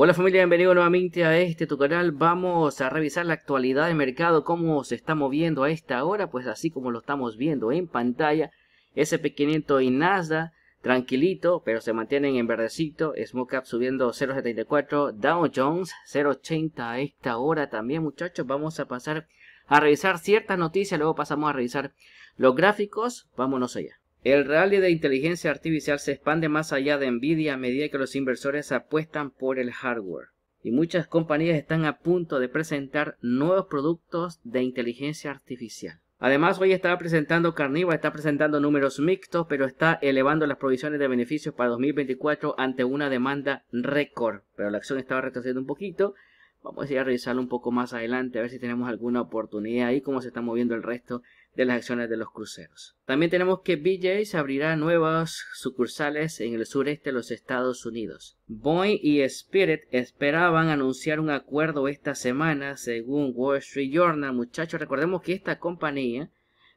Hola familia, bienvenido nuevamente a este tu canal. Vamos a revisar la actualidad del mercado, cómo se está moviendo a esta hora, pues así como lo estamos viendo en pantalla. SP500 y Nasdaq tranquilito, pero se mantienen en verdecito. up subiendo 0.74, Dow Jones 0.80 a esta hora también muchachos. Vamos a pasar a revisar ciertas noticias, luego pasamos a revisar los gráficos. Vámonos allá. El rally de inteligencia artificial se expande más allá de Nvidia a medida que los inversores apuestan por el hardware y muchas compañías están a punto de presentar nuevos productos de inteligencia artificial. Además, hoy estaba presentando Carnival está presentando números mixtos, pero está elevando las provisiones de beneficios para 2024 ante una demanda récord. Pero la acción estaba retrocediendo un poquito. Vamos a ir a revisarlo un poco más adelante, a ver si tenemos alguna oportunidad ahí cómo se está moviendo el resto de las acciones de los cruceros. También tenemos que BJ's abrirá nuevas sucursales en el sureste de los Estados Unidos. Boeing y Spirit esperaban anunciar un acuerdo esta semana, según Wall Street Journal. Muchachos, recordemos que esta compañía,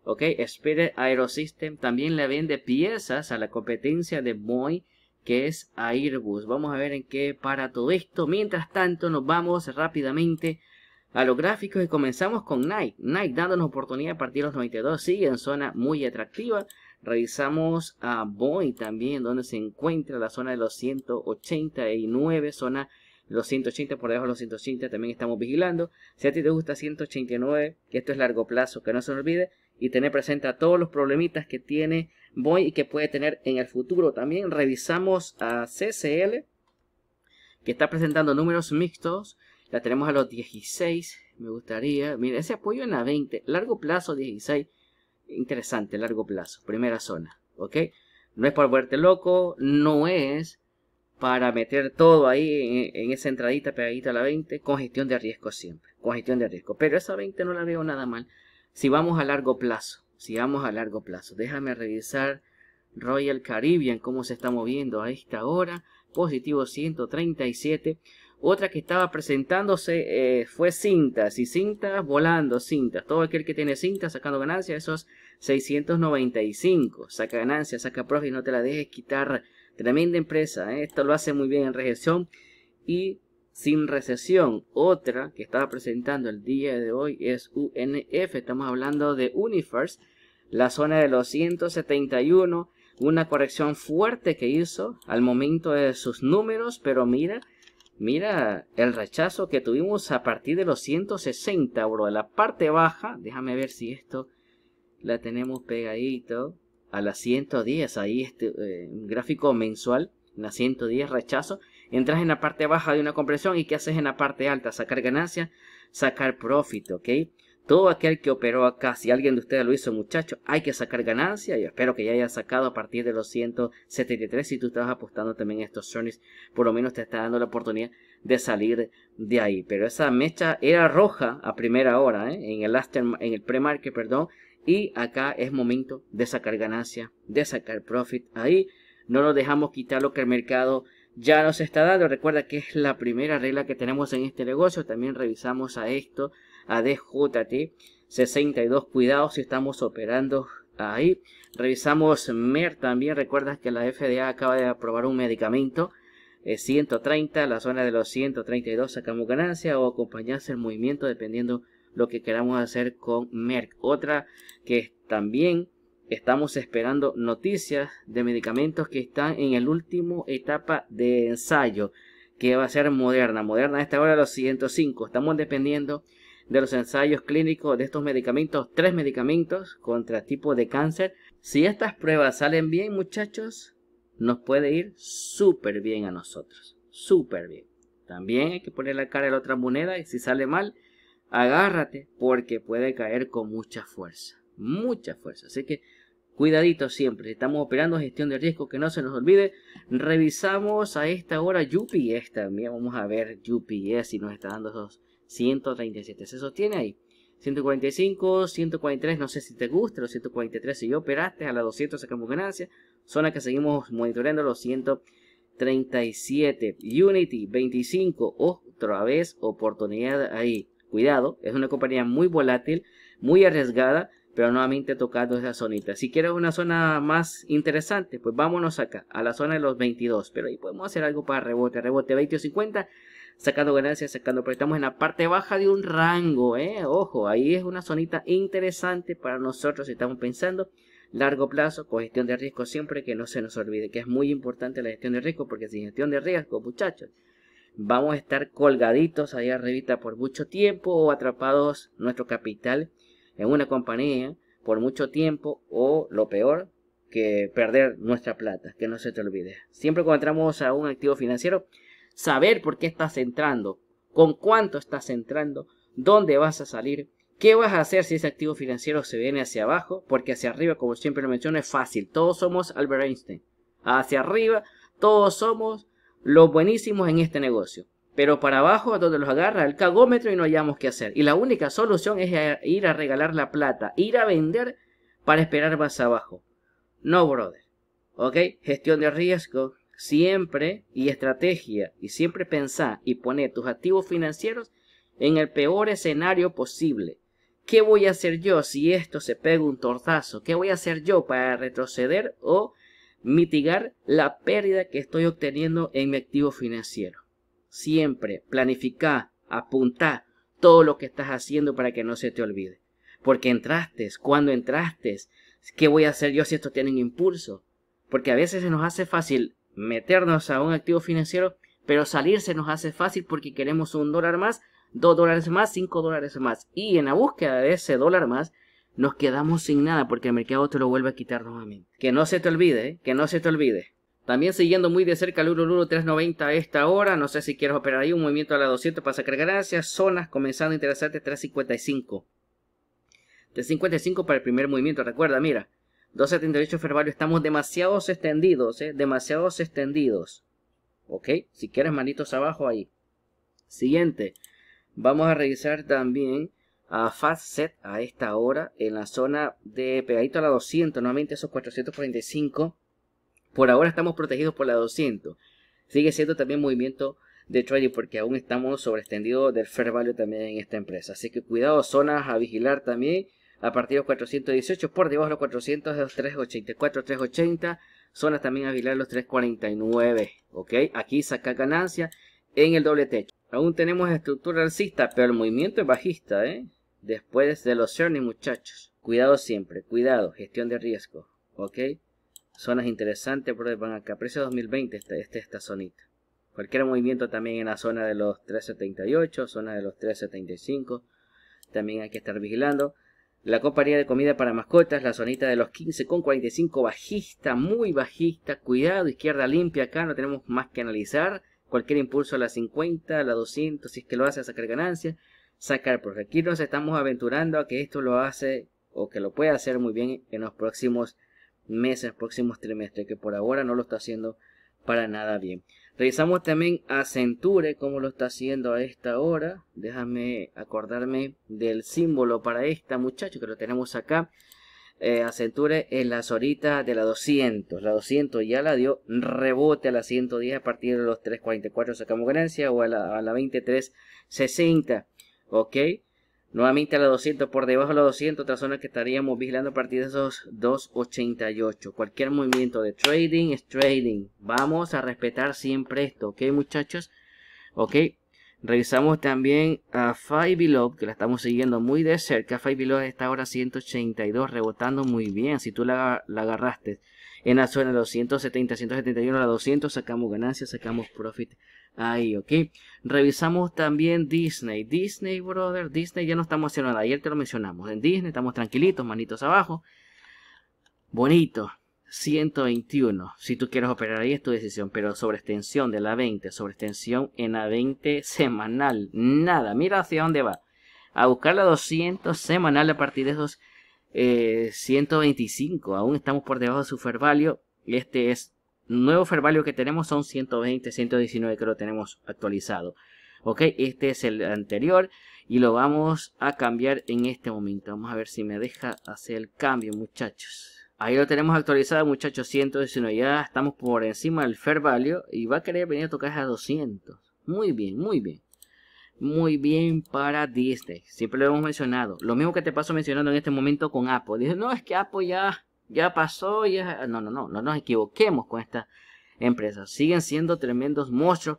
ok, Spirit Aerosystem, también le vende piezas a la competencia de Boeing que es Airbus. Vamos a ver en qué para todo esto. Mientras tanto, nos vamos rápidamente a los gráficos y comenzamos con Nike. Nike dándonos oportunidad a partir de los 92, sigue en zona muy atractiva. Revisamos a Boy también, donde se encuentra la zona de los 189, zona los 180, por debajo de los 180 también estamos vigilando. Si a ti te gusta 189, que esto es largo plazo, que no se olvide, y tener presente a todos los problemitas que tiene Boy y que puede tener en el futuro. También revisamos a CCL, que está presentando números mixtos la tenemos a los 16. Me gustaría. Mira, ese apoyo en la 20. Largo plazo 16. Interesante, largo plazo. Primera zona. ¿Ok? No es para verte loco. No es para meter todo ahí en, esa entradita pegadita a la 20. Con gestión de riesgo siempre. Con gestión de riesgo. Pero esa 20 no la veo nada mal. Si vamos a largo plazo. Si vamos a largo plazo. Déjame revisar Royal Caribbean. Cómo se está moviendo a esta hora. Positivo 137. Otra que estaba presentándose eh, fue cintas y cintas volando, cintas. Todo aquel que tiene cintas sacando ganancias, esos 695. Saca ganancias, saca profit, no te la dejes quitar. Tremenda empresa, ¿eh? esto lo hace muy bien en recesión y sin recesión. Otra que estaba presentando el día de hoy es UNF, estamos hablando de Universe, la zona de los 171 una corrección fuerte que hizo al momento de sus números, pero mira, Mira el rechazo que tuvimos a partir de los 160, bro. la parte baja, déjame ver si esto la tenemos pegadito a las 110. Ahí este eh, gráfico mensual, en la 110 rechazo. Entras en la parte baja de una compresión y ¿qué haces en la parte alta? Sacar ganancia, sacar profit, ¿ok? Todo aquel que operó acá, si alguien de ustedes lo hizo, muchachos, hay que sacar ganancia. Y espero que ya haya sacado a partir de los 173. Si tú estabas apostando también a estos Sonics, por lo menos te está dando la oportunidad de salir de ahí. Pero esa mecha era roja a primera hora, ¿eh? en el, en el pre-market, perdón. Y acá es momento de sacar ganancia, de sacar profit ahí. No nos dejamos quitar lo que el mercado ya nos está dando. Recuerda que es la primera regla que tenemos en este negocio. También revisamos a esto a DJT 62 cuidados si estamos operando ahí revisamos MER también recuerdas que la FDA acaba de aprobar un medicamento 130 eh, la zona de los 132 sacamos ganancia o acompañarse el movimiento dependiendo lo que queramos hacer con MERC. Otra que también estamos esperando noticias de medicamentos que están en el último etapa de ensayo, que va a ser Moderna. Moderna a esta hora los 105. Estamos dependiendo de los ensayos clínicos de estos medicamentos, tres medicamentos contra tipo de cáncer. Si estas pruebas salen bien, muchachos, nos puede ir súper bien a nosotros, súper bien. También hay que poner la cara a la otra moneda y si sale mal, agárrate porque puede caer con mucha fuerza, mucha fuerza. Así que cuidadito siempre, estamos operando gestión de riesgo, que no se nos olvide. Revisamos a esta hora UPS también, vamos a ver UPS eh, si nos está dando esos 137. Se sostiene ahí. 145, 143, no sé si te gusta, los 143 si yo operaste, a la 200 sacamos ganancia zona que seguimos monitoreando los 137. Unity 25, otra vez oportunidad ahí. Cuidado, es una compañía muy volátil, muy arriesgada, pero nuevamente tocando esa zonita. Si quieres una zona más interesante, pues vámonos acá, a la zona de los 22, pero ahí podemos hacer algo para rebote, rebote 20 o 50 sacando ganancias, sacando, pero estamos en la parte baja de un rango, ¿eh? Ojo, ahí es una zonita interesante para nosotros si estamos pensando largo plazo, con gestión de riesgo siempre que no se nos olvide, que es muy importante la gestión de riesgo, porque sin gestión de riesgo, muchachos, vamos a estar colgaditos allá arribita por mucho tiempo o atrapados nuestro capital en una compañía por mucho tiempo o lo peor, que perder nuestra plata, que no se te olvide. Siempre cuando entramos a un activo financiero, saber por qué estás entrando, con cuánto estás entrando, dónde vas a salir, qué vas a hacer si ese activo financiero se viene hacia abajo, porque hacia arriba, como siempre lo menciono, es fácil. Todos somos Albert Einstein. Hacia arriba, todos somos los buenísimos en este negocio. Pero para abajo, a donde los agarra el cagómetro y no hayamos qué hacer. Y la única solución es ir a regalar la plata, ir a vender para esperar más abajo. No, brother. ¿Ok? Gestión de riesgo, siempre y estrategia y siempre pensar y poner tus activos financieros en el peor escenario posible. ¿Qué voy a hacer yo si esto se pega un tortazo? ¿Qué voy a hacer yo para retroceder o mitigar la pérdida que estoy obteniendo en mi activo financiero? Siempre planifica, apuntar todo lo que estás haciendo para que no se te olvide. Porque entraste, cuando entraste, ¿qué voy a hacer yo si esto tiene un impulso? Porque a veces se nos hace fácil meternos a un activo financiero, pero salir se nos hace fácil porque queremos un dólar más, dos dólares más, cinco dólares más. Y en la búsqueda de ese dólar más, nos quedamos sin nada porque el mercado te lo vuelve a quitar nuevamente. Que no se te olvide, ¿eh? que no se te olvide. También siguiendo muy de cerca el Lulu 390 a esta hora, no sé si quieres operar ahí un movimiento a la 200 para sacar ganancias, zonas comenzando a interesarte 355. De para el primer movimiento, recuerda, mira, 278 Fervario, estamos demasiados extendidos, ¿eh? Demasiados extendidos. ¿Ok? Si quieres, manitos abajo ahí. Siguiente. Vamos a revisar también a Fast Set a esta hora en la zona de pegadito a la 200, nuevamente esos 445. Por ahora estamos protegidos por la 200. Sigue siendo también movimiento de trading porque aún estamos sobre extendido del fair value también en esta empresa. Así que cuidado, zonas a vigilar también a partir de los 418, por debajo de los 400 de los 384, 380, zonas también a vigilar los 349, ¿ok? Aquí saca ganancia en el doble techo. Aún tenemos estructura alcista, pero el movimiento es bajista, ¿eh? Después de los earnings, muchachos. Cuidado siempre, cuidado, gestión de riesgo, ¿ok? Zonas interesantes, por van acá. Precio 2020, esta este, esta zonita. Cualquier movimiento también en la zona de los 378, zona de los 375. También hay que estar vigilando la compañía de comida para mascotas, la zonita de los 15,45, con bajista, muy bajista, cuidado, izquierda limpia, acá no tenemos más que analizar, cualquier impulso a la 50, a la 200, si es que lo hace a sacar ganancias, sacar, porque aquí nos estamos aventurando a que esto lo hace o que lo puede hacer muy bien en los próximos meses, próximos trimestres, que por ahora no lo está haciendo para nada bien. Revisamos también a Centure, como lo está haciendo a esta hora. Déjame acordarme del símbolo para esta, muchacho, que lo tenemos acá. Eh, en la horitas de la 200. La 200 ya la dio rebote a la 110 a partir de los 3.44 sacamos ganancia o a la, a la 23.60. ¿Ok? Nuevamente a la 200, por debajo de la 200, otra zona que estaríamos vigilando a partir de esos 2.88. Cualquier movimiento de trading es trading. Vamos a respetar siempre esto, ¿ok muchachos? ¿Ok? Revisamos también a Five Below, que la estamos siguiendo muy de cerca. Five Below está ahora 182, rebotando muy bien, si tú la, agarraste. En la zona de los 170, 171, a 200, sacamos ganancias, sacamos profit Ahí, ok. Revisamos también Disney. Disney, brother. Disney ya no estamos haciendo nada. Ayer te lo mencionamos. En Disney estamos tranquilitos, manitos abajo. Bonito. 121. Si tú quieres operar ahí es tu decisión, pero sobre extensión de la 20, sobre extensión en la 20 semanal. Nada, mira hacia dónde va. A buscar la 200 semanal a partir de esos eh, 125. Aún estamos por debajo de su fair value. Este es nuevo fair value que tenemos son 120, 119 que lo tenemos actualizado. Ok, este es el anterior y lo vamos a cambiar en este momento. Vamos a ver si me deja hacer el cambio muchachos. Ahí lo tenemos actualizado muchachos, 119. Ya estamos por encima del fair value y va a querer venir a tocar a 200. Muy bien, muy bien. Muy bien para Disney. Siempre lo hemos mencionado. Lo mismo que te paso mencionando en este momento con Apple. Dice, no, es que Apple ya ya pasó, ya... Ah, no, no, no, no nos equivoquemos con esta empresa. Siguen siendo tremendos monstruos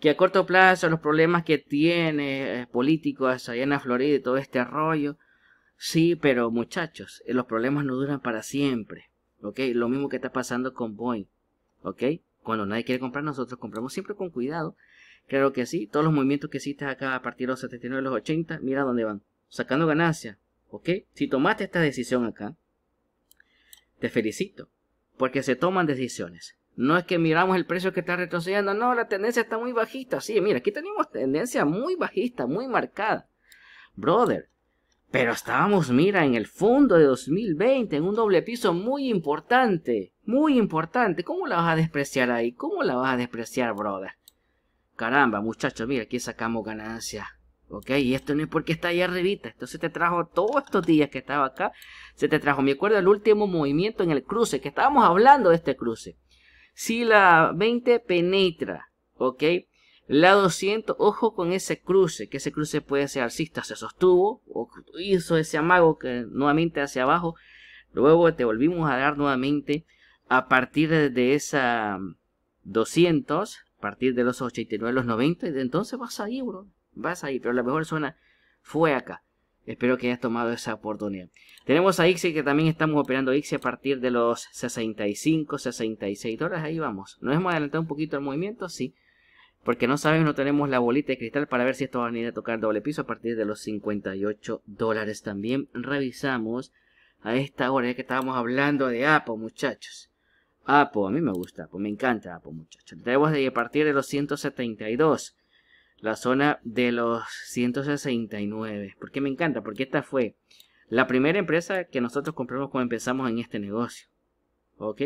que a corto plazo los problemas que tiene eh, políticos allá en la Florida y todo este rollo, sí, pero muchachos, eh, los problemas no duran para siempre, ¿ok? Lo mismo que está pasando con Boeing, ¿ok? Cuando nadie quiere comprar, nosotros compramos siempre con cuidado. Claro que sí, todos los movimientos que hiciste acá a partir de los 79 y los 80, mira dónde van, sacando ganancias, ¿ok? Si tomaste esta decisión acá, te felicito, porque se toman decisiones. No es que miramos el precio que está retrocediendo, no, la tendencia está muy bajista. Sí, mira, aquí tenemos tendencia muy bajista, muy marcada. Brother, pero estábamos, mira, en el fondo de 2020, en un doble piso muy importante, muy importante. ¿Cómo la vas a despreciar ahí? ¿Cómo la vas a despreciar, brother? Caramba, muchachos, mira, aquí sacamos ganancia. ¿ok? Y esto no es porque está ahí arribita, esto se te trajo todos estos días que estaba acá, se te trajo, me acuerdo, el último movimiento en el cruce, que estábamos hablando de este cruce. Si la 20 penetra, ¿ok? La 200, ojo con ese cruce, que ese cruce puede ser alcista, se sostuvo, o hizo ese amago que nuevamente hacia abajo, luego te volvimos a dar nuevamente a partir de esa 200, mm, a partir de los 89, los 90, y de entonces vas ahí, bro vas ahí, pero la mejor zona fue acá. Espero que hayas tomado esa oportunidad. Tenemos a Ixie que también estamos operando X a partir de los 65, 66 dólares. Ahí vamos. ¿Nos hemos adelantado un poquito el movimiento? Sí. Porque no sabemos, no tenemos la bolita de cristal para ver si esto va a venir a tocar doble piso a partir de los 58 dólares. También revisamos a esta hora que estábamos hablando de Apo, muchachos. Apo, a mí me gusta Apo, me encanta Apo, muchachos. Tenemos de a partir de los 172 la zona de los 169. Porque me encanta, porque esta fue la primera empresa que nosotros compramos cuando empezamos en este negocio. ¿Ok?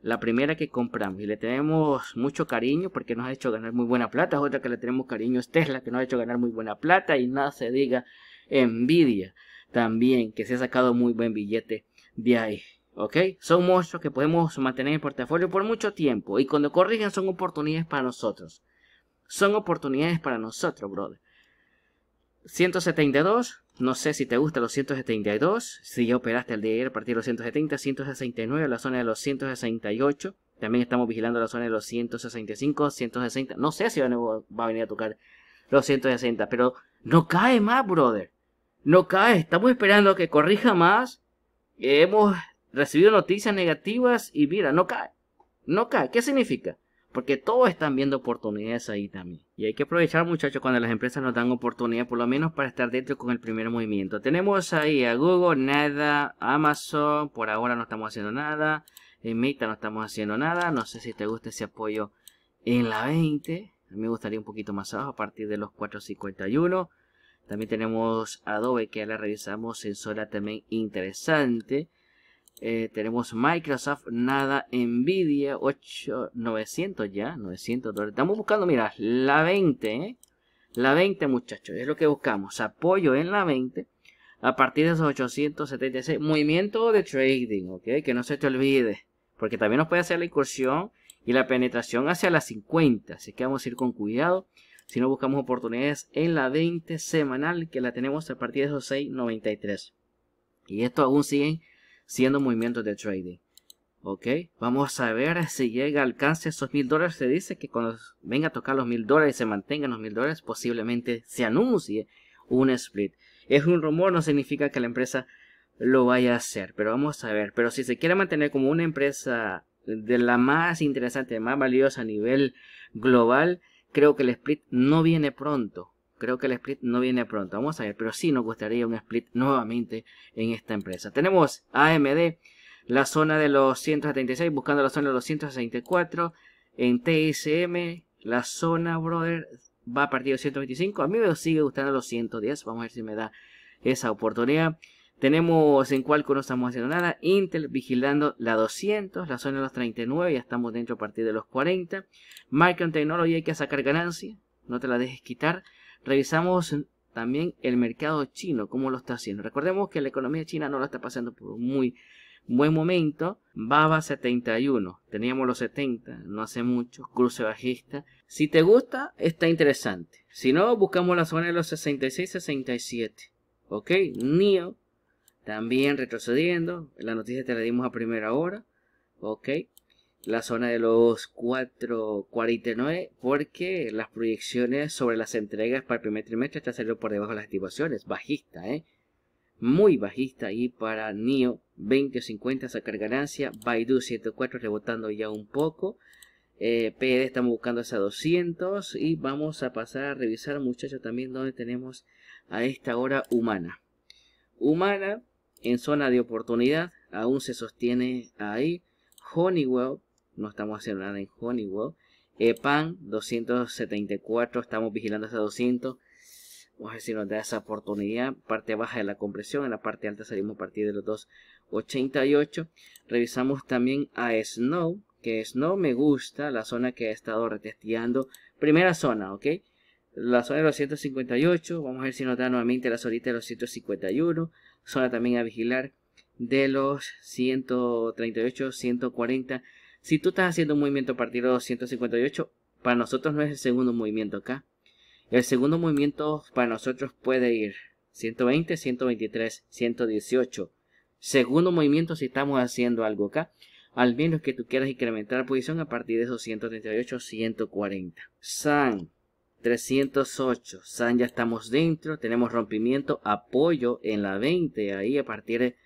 La primera que compramos y le tenemos mucho cariño porque nos ha hecho ganar muy buena plata. Otra que le tenemos cariño es Tesla, que nos ha hecho ganar muy buena plata y nada se diga envidia también, que se ha sacado muy buen billete de ahí. ¿Ok? Son monstruos que podemos mantener en el portafolio por mucho tiempo y cuando corrigen son oportunidades para nosotros. Son oportunidades para nosotros, brother. 172, no sé si te gusta los 172, si ya operaste el día de ayer a partir de los 170, 169, la zona de los 168. También estamos vigilando la zona de los 165, 160. No sé si va a venir a tocar los 160, pero no cae más, brother. No cae. Estamos esperando que corrija más. Hemos recibido noticias negativas y mira, no cae. No cae. ¿Qué significa? Porque todos están viendo oportunidades ahí también. Y hay que aprovechar muchachos cuando las empresas nos dan oportunidad, por lo menos para estar dentro con el primer movimiento. Tenemos ahí a Google, nada, Amazon, por ahora no estamos haciendo nada. En Meta no estamos haciendo nada. No sé si te gusta ese apoyo en la 20. A mí me gustaría un poquito más abajo, a partir de los 451. También tenemos Adobe que ya la revisamos Sensora también interesante. Eh, tenemos Microsoft, nada, Nvidia, 8900 ya, 900 dólares. Estamos buscando, mira, la 20, ¿eh? La 20, muchachos, es lo que buscamos. Apoyo en la 20 a partir de esos 876. Movimiento de trading, ¿ok? Que no se te olvide. Porque también nos puede hacer la incursión y la penetración hacia las 50. Así que vamos a ir con cuidado. Si no buscamos oportunidades en la 20 semanal que la tenemos a partir de esos 6.93. Y esto aún siguen siendo movimientos de trading. Ok, vamos a ver si llega al alcance esos mil dólares. Se dice que cuando venga a tocar los mil dólares y se mantengan los mil dólares, posiblemente se anuncie un split. Es un rumor, no significa que la empresa lo vaya a hacer, pero vamos a ver. Pero si se quiere mantener como una empresa de la más interesante, más valiosa a nivel global, creo que el split no viene pronto. Creo que el split no viene pronto, vamos a ver, pero sí nos gustaría un split nuevamente en esta empresa. Tenemos AMD, la zona de los 176, buscando la zona de los 164. En TSM, la zona, brother, va a partir de los 125. A mí me sigue gustando los 110, vamos a ver si me da esa oportunidad. Tenemos en Qualcomm no estamos haciendo nada. Intel vigilando la 200, la zona de los 39, ya estamos dentro a partir de los 40. Micron Technology hay que sacar ganancia, no te la dejes quitar. Revisamos también el mercado chino, cómo lo está haciendo. Recordemos que la economía china no la está pasando por un muy buen momento. Baba 71, teníamos los 70, no hace mucho, cruce bajista. Si te gusta, está interesante. Si no, buscamos la zona de los 66-67. ¿Ok? NIO, también retrocediendo. La noticia te la dimos a primera hora. ¿Ok? la zona de los 4.49 porque las proyecciones sobre las entregas para el primer trimestre está saliendo por debajo de las activaciones. bajista, ¿eh? Muy bajista y para NIO 20.50 sacar ganancia, Baidu 104 rebotando ya un poco, eh, PD estamos buscando esa 200 y vamos a pasar a revisar muchachos también donde tenemos a esta hora humana. Humana en zona de oportunidad aún se sostiene ahí. Honeywell no estamos haciendo nada en Honeywell. EPAN eh, 274, estamos vigilando hasta 200. Vamos a ver si nos da esa oportunidad. Parte baja de la compresión, en la parte alta salimos a partir de los 288. Revisamos también a Snow, que Snow me gusta, la zona que ha estado retesteando. Primera zona, ¿ok? La zona de los 158, vamos a ver si nos da nuevamente la solita de los 151. Zona también a vigilar de los 138, 140 si tú estás haciendo un movimiento a partir de 258, para nosotros no es el segundo movimiento acá. El segundo movimiento para nosotros puede ir 120, 123, 118. Segundo movimiento si estamos haciendo algo acá. Al menos que tú quieras incrementar la posición a partir de esos 138, 140. San, 308. San ya estamos dentro. Tenemos rompimiento, apoyo en la 20. Ahí a partir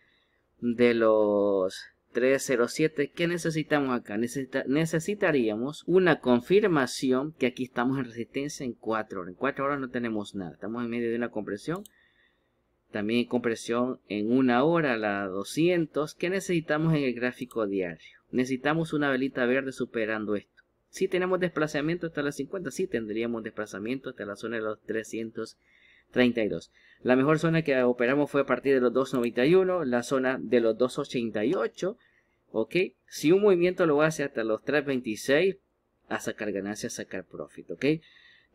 de los 307, ¿qué necesitamos acá? necesitaríamos una confirmación que aquí estamos en resistencia en 4 horas. En 4 horas no tenemos nada, estamos en medio de una compresión. También compresión en una hora, la 200. ¿Qué necesitamos en el gráfico diario? Necesitamos una velita verde superando esto. Si tenemos desplazamiento hasta las 50, sí tendríamos desplazamiento hasta la zona de los 300 32. La mejor zona que operamos fue a partir de los 291, la zona de los 288. ¿Ok? Si un movimiento lo hace hasta los 326, a sacar ganancias, a sacar profit. ¿Ok?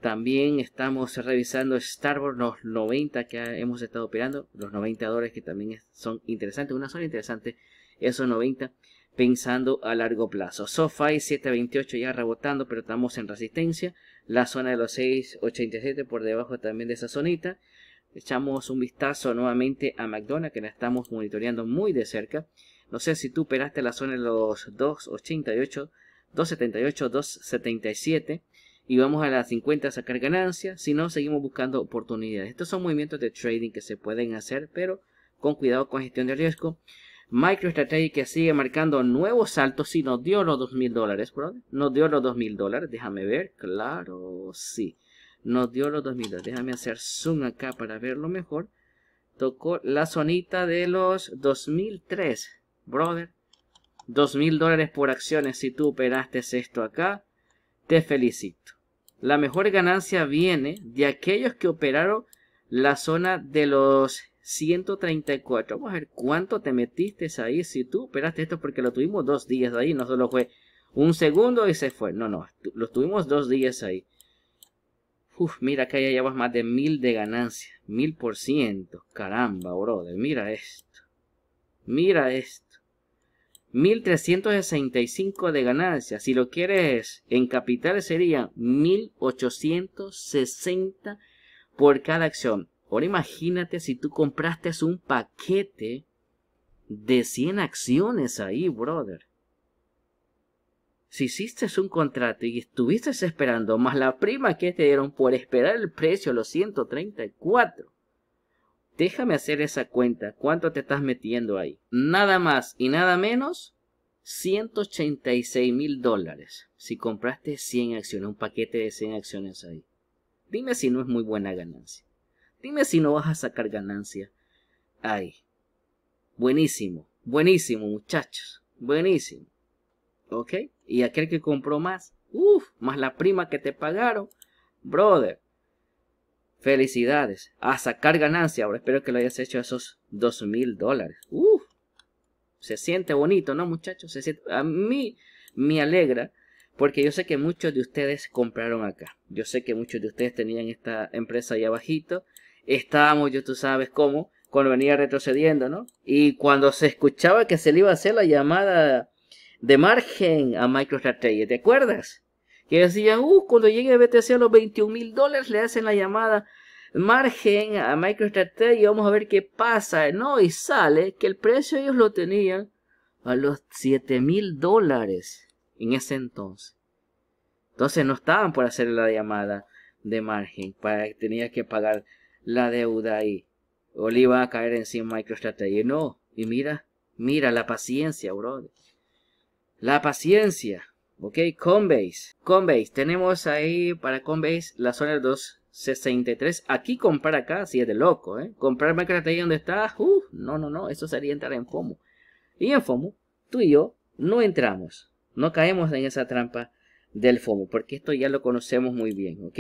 También estamos revisando Starboard, los 90 que hemos estado operando, los 90 dólares que también son interesantes, una zona interesante, esos 90 pensando a largo plazo. SoFi 728 ya rebotando, pero estamos en resistencia la zona de los 6.87 por debajo también de esa zonita. Echamos un vistazo nuevamente a McDonald's que la estamos monitoreando muy de cerca. No sé si tú operaste la zona de los 2.88, 2.78, 2.77 y vamos a las 50 a sacar ganancias. Si no, seguimos buscando oportunidades. Estos son movimientos de trading que se pueden hacer, pero con cuidado con gestión de riesgo. MicroStrategy que sigue marcando nuevos saltos y nos dio los 2.000 dólares, brother. Nos dio los 2.000 dólares, déjame ver, claro, sí. Nos dio los 2.000 dólares, déjame hacer zoom acá para verlo mejor. Tocó la zonita de los 2003, brother. 2.000 dólares por acciones si tú operaste esto acá. Te felicito. La mejor ganancia viene de aquellos que operaron la zona de los 134. Vamos a ver cuánto te metiste ahí si tú esperaste esto porque lo tuvimos dos días ahí. No solo fue un segundo y se fue. No, no. Lo tuvimos dos días ahí. Uf, mira que ya llevas más de mil de ganancia. Mil por ciento. Caramba, brother. Mira esto. Mira esto. 1365 de ganancia. Si lo quieres en capital sería 1860 por cada acción. Ahora imagínate si tú compraste un paquete de 100 acciones ahí, brother. Si hiciste un contrato y estuviste esperando más la prima que te dieron por esperar el precio, los 134. Déjame hacer esa cuenta. ¿Cuánto te estás metiendo ahí? Nada más y nada menos 186 mil dólares si compraste 100 acciones, un paquete de 100 acciones ahí. Dime si no es muy buena ganancia. Dime si no vas a sacar ganancia. Ay, buenísimo, buenísimo muchachos, buenísimo. ¿Ok? Y aquel que compró más, ¡Uf! más la prima que te pagaron, brother. Felicidades, a sacar ganancia. Ahora espero que lo hayas hecho esos dos mil dólares. Uff, se siente bonito, ¿no muchachos? Se siente... A mí me alegra porque yo sé que muchos de ustedes compraron acá. Yo sé que muchos de ustedes tenían esta empresa ahí abajito estábamos, yo tú sabes cómo, cuando venía retrocediendo, ¿no? Y cuando se escuchaba que se le iba a hacer la llamada de margen a MicroStrategy, ¿te acuerdas? Que decían, uh, cuando llegue BTC a los 21 mil dólares le hacen la llamada margen a Y vamos a ver qué pasa, ¿no? Y sale que el precio ellos lo tenían a los 7 mil dólares en ese entonces. Entonces no estaban por hacer la llamada de margen, para, tenía que pagar la deuda ahí. O le iba a caer encima MicroStrategy. No. Y mira, mira la paciencia, Bro La paciencia. Ok, Coinbase. Coinbase. Tenemos ahí para Coinbase la zona 263. Aquí comprar acá, si es de loco, ¿eh? Comprar MicroStrategy donde está. ¡uh! no, no, no. Eso sería entrar en FOMO. Y en FOMO, tú y yo no entramos. No caemos en esa trampa del FOMO, porque esto ya lo conocemos muy bien, ¿ok?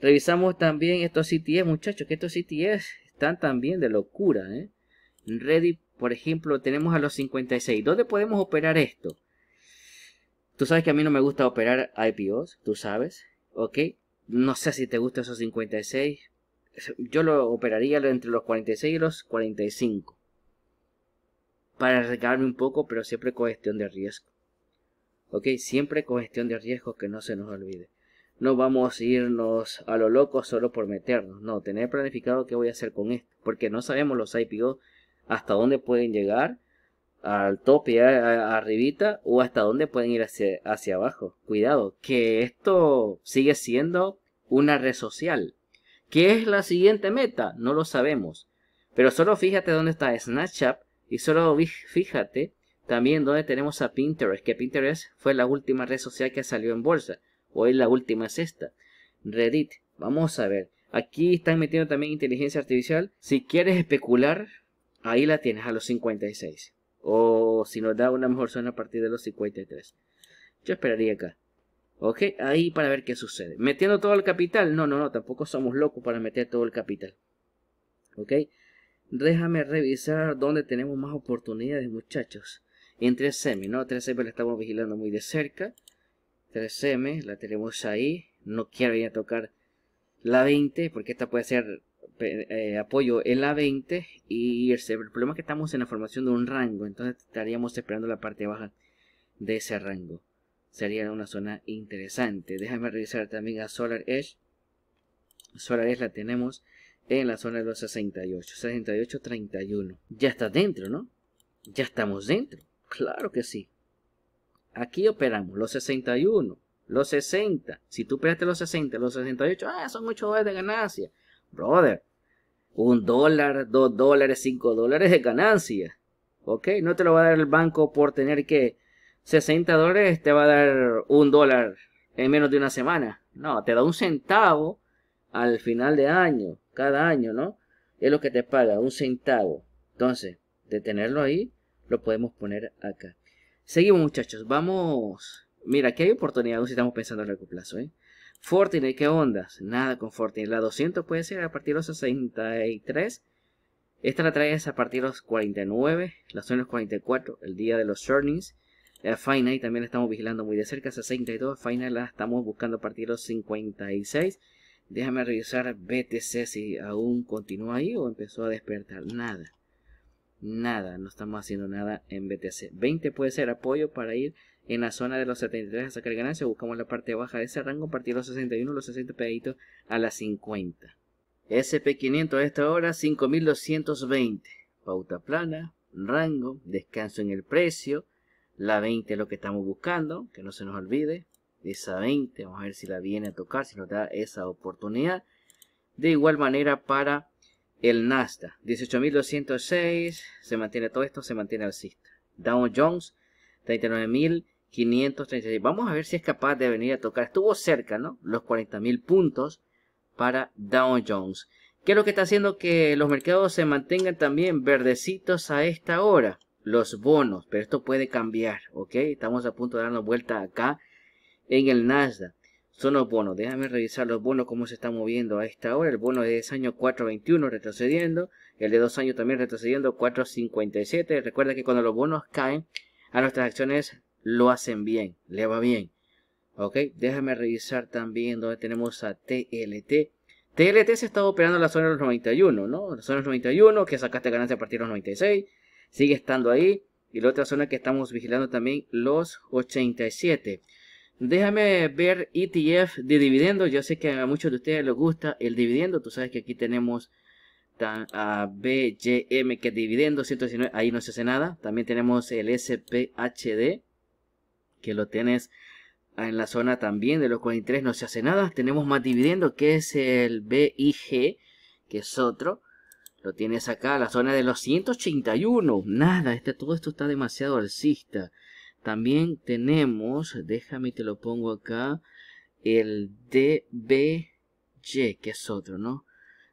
Revisamos también estos CTS, muchachos, que estos CTS están también de locura. ¿eh? Ready, por ejemplo, tenemos a los 56. ¿Dónde podemos operar esto? Tú sabes que a mí no me gusta operar IPOs, tú sabes, ¿ok? No sé si te gusta esos 56. Yo lo operaría entre los 46 y los 45. Para arriesgarme un poco, pero siempre con gestión de riesgo. ¿Ok? Siempre con gestión de riesgo que no se nos olvide no vamos a irnos a lo loco solo por meternos. No, tener planificado qué voy a hacer con esto. Porque no sabemos los IPO hasta dónde pueden llegar, al tope, a, arribita, o hasta dónde pueden ir hacia, hacia abajo. Cuidado, que esto sigue siendo una red social. ¿Qué es la siguiente meta? No lo sabemos. Pero solo fíjate dónde está Snapchat y solo fíjate también dónde tenemos a Pinterest, que Pinterest fue la última red social que salió en bolsa. Hoy la última es esta. Reddit, vamos a ver. Aquí están metiendo también inteligencia artificial. Si quieres especular, ahí la tienes a los 56. O si nos da una mejor zona a partir de los 53. Yo esperaría acá. Ok, ahí para ver qué sucede. Metiendo todo el capital. No, no, no, tampoco somos locos para meter todo el capital. Ok, déjame revisar dónde tenemos más oportunidades, muchachos. En 3M, ¿no? 3M la estamos vigilando muy de cerca. 3M, la tenemos ahí. No quiero ir a tocar la 20 porque esta puede ser eh, apoyo en la 20 y El problema es que estamos en la formación de un rango, entonces estaríamos esperando la parte baja de ese rango. Sería una zona interesante. Déjame revisar también a Solar Edge. Solar Edge la tenemos en la zona de los 68, 68, 31. Ya está dentro, ¿no? Ya estamos dentro. Claro que sí. Aquí operamos los 61, los 60. Si tú pegaste los 60, los 68, ah, son muchos dólares de ganancia. Brother, un dólar, dos dólares, cinco dólares de ganancia. ¿Ok? No te lo va a dar el banco por tener que 60 dólares, te va a dar un dólar en menos de una semana. No, te da un centavo al final de año, cada año, ¿no? Es lo que te paga, un centavo. Entonces, de tenerlo ahí, lo podemos poner acá. Seguimos muchachos, vamos. Mira, aquí hay oportunidad si estamos pensando en largo plazo, ¿eh? Fortinet, ¿qué ondas? Nada con Fortnite, La 200 puede ser a partir de los 63. Esta la traes a partir de los 49. La son los 44, el día de los earnings. La Final también la estamos vigilando muy de cerca, 62. Final la estamos buscando a partir de los 56. Déjame revisar BTC si aún continúa ahí o empezó a despertar. Nada nada, no estamos haciendo nada en BTC. 20 puede ser apoyo para ir en la zona de los 73 a sacar ganancia. Buscamos la parte baja de ese rango, partir los 61, los 60 pegaditos a las 50. SP500 a esta hora, 5220. Pauta plana, rango, descanso en el precio. La 20 es lo que estamos buscando, que no se nos olvide. Esa 20, vamos a ver si la viene a tocar, si nos da esa oportunidad. De igual manera para el Nasdaq, 18.206, se mantiene todo esto, se mantiene alcista. Dow Jones, 39.536. Vamos a ver si es capaz de venir a tocar. Estuvo cerca, ¿no? Los 40.000 puntos para Dow Jones. ¿Qué es lo que está haciendo que los mercados se mantengan también verdecitos a esta hora? Los bonos, pero esto puede cambiar, ¿ok? Estamos a punto de darnos vuelta acá en el Nasdaq son los bonos. Déjame revisar los bonos, cómo se está moviendo a esta hora. El bono de 10 años 4.21 retrocediendo. El de dos años también retrocediendo 4.57. Recuerda que cuando los bonos caen, a nuestras acciones lo hacen bien, le va bien. Ok, déjame revisar también donde tenemos a TLT. TLT se está operando en la zona de los 91, ¿no? la zona de los 91, que sacaste ganancia a partir de los 96. Sigue estando ahí. Y la otra zona que estamos vigilando también, los 87. Déjame ver ETF de dividendo Yo sé que a muchos de ustedes les gusta el dividendo. Tú sabes que aquí tenemos a BGM que es dividendo 119. Ahí no se hace nada. También tenemos el SPHD que lo tienes en la zona también de los 43. No se hace nada. Tenemos más dividendo que es el BIG que es otro. Lo tienes acá, la zona de los 181. Nada, este, todo esto está demasiado alcista. También tenemos, déjame te lo pongo acá, el DBY, que es otro, ¿no?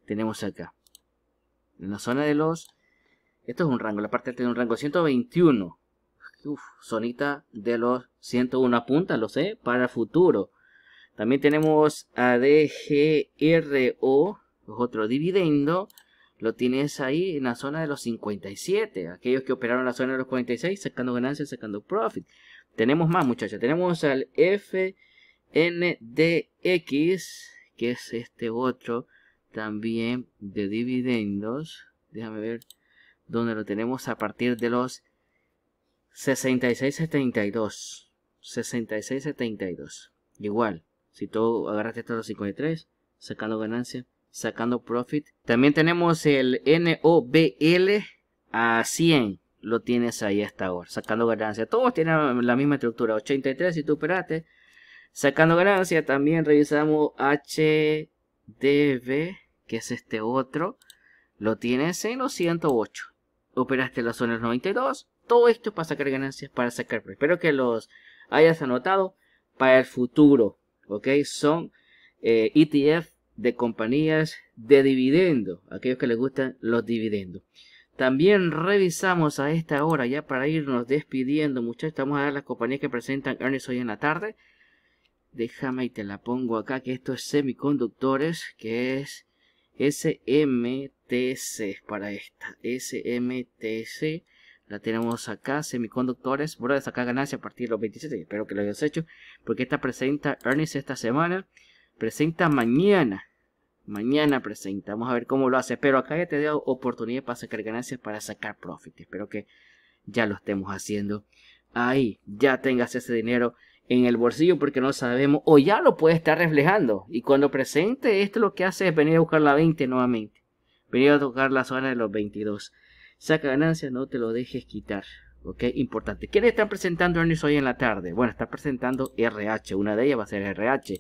Tenemos acá. En la zona de los... Esto es un rango, la parte de un rango 121. Uf, sonita de los 101 apunta, lo sé, para futuro. También tenemos ADGRO, es otro dividendo lo tienes ahí en la zona de los 57. Aquellos que operaron la zona de los 46, sacando ganancias, sacando profit. Tenemos más, muchachos. Tenemos al FNDX, que es este otro también de dividendos. Déjame ver donde lo tenemos a partir de los 66.72. 72. Igual, si tú agarraste hasta los 53, sacando ganancias, sacando profit. También tenemos el NOBL a 100. Lo tienes ahí hasta ahora, sacando ganancia. Todos tienen la misma estructura, 83 si tú operaste. Sacando ganancia, también revisamos HDB, que es este otro. Lo tienes en los 108. Operaste las zonas 92. Todo esto para sacar ganancias, para sacar. Espero que los hayas anotado para el futuro. ¿Ok? Son ETF eh, e de compañías de dividendo, aquellos que les gustan los dividendos. También revisamos a esta hora, ya para irnos despidiendo, muchachos, vamos a ver las compañías que presentan Ernest hoy en la tarde. Déjame y te la pongo acá, que esto es semiconductores, que es SMTC para esta. SMTC, la tenemos acá, semiconductores. Voy a sacar ganancia a partir de los 27, espero que lo hayas hecho, porque esta presenta Ernest esta semana. Presenta mañana. Mañana presenta. Vamos a ver cómo lo hace. Pero acá ya te dio oportunidad para sacar ganancias, para sacar profit. Espero que ya lo estemos haciendo. Ahí, ya tengas ese dinero en el bolsillo porque no sabemos. O ya lo puede estar reflejando. Y cuando presente, esto lo que hace es venir a buscar la 20 nuevamente. Venir a tocar la zona de los 22. Saca ganancias, no te lo dejes quitar. ¿ok? Importante. ¿Quiénes están presentando earnings hoy en la tarde? Bueno, está presentando RH. Una de ellas va a ser RH.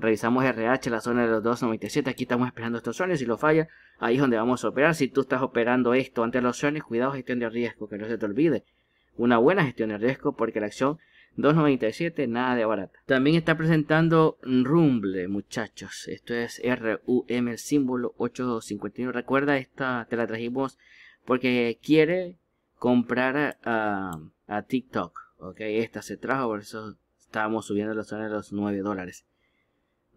Revisamos RH, la zona de los 297. Aquí estamos esperando estos sueños. Si lo falla, ahí es donde vamos a operar. Si tú estás operando esto antes de los zones, cuidado, gestión de riesgo, que no se te olvide. Una buena gestión de riesgo porque la acción 297, nada de barata. También está presentando Rumble, muchachos. Esto es R-U-M, el símbolo 851. Recuerda, esta te la trajimos porque quiere comprar a, a TikTok. Ok, esta se trajo, por eso estábamos subiendo la zona de los 9 dólares.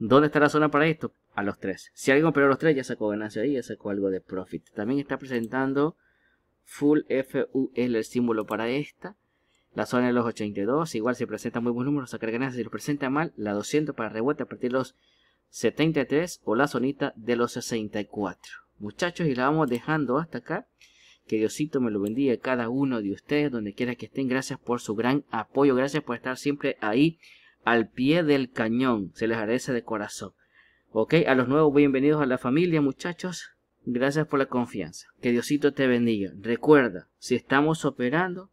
¿Dónde está la zona para esto? A los 3. Si alguien operó los 3, ya sacó ganancia ahí, ya sacó algo de profit. También está presentando Full FUL, el símbolo para esta. La zona de los 82, igual si presenta muy buen números, sacar ganancia Si lo presenta mal, la 200 para revuelta a partir de los 73 o la zonita de los 64. Muchachos, y la vamos dejando hasta acá. Que Diosito me lo bendiga a cada uno de ustedes, donde quiera que estén. Gracias por su gran apoyo, gracias por estar siempre ahí al pie del cañón. Se les agradece de corazón. Ok, a los nuevos bienvenidos a la familia, muchachos. Gracias por la confianza. Que Diosito te bendiga. Recuerda, si estamos operando,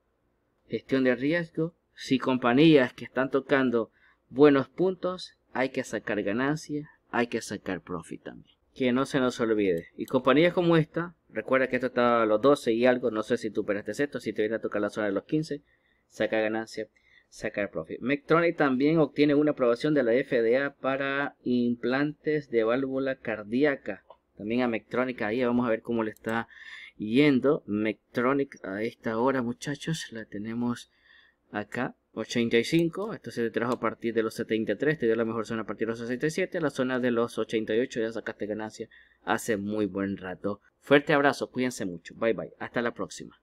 gestión de riesgo, si compañías que están tocando buenos puntos, hay que sacar ganancia, hay que sacar profit también. Que no se nos olvide. Y compañías como esta, recuerda que esto está a los 12 y algo, no sé si tú operaste esto, si te viene a tocar la zona de los 15, saca ganancia, sacar profit. Medtronic también obtiene una aprobación de la FDA para implantes de válvula cardíaca. También a Medtronic. ahí, vamos a ver cómo le está yendo. Medtronic a esta hora, muchachos, la tenemos acá. 85, esto se te trajo a partir de los 73, te dio la mejor zona a partir de los 67, la zona de los 88 ya sacaste ganancia hace muy buen rato. Fuerte abrazo, cuídense mucho, bye bye, hasta la próxima.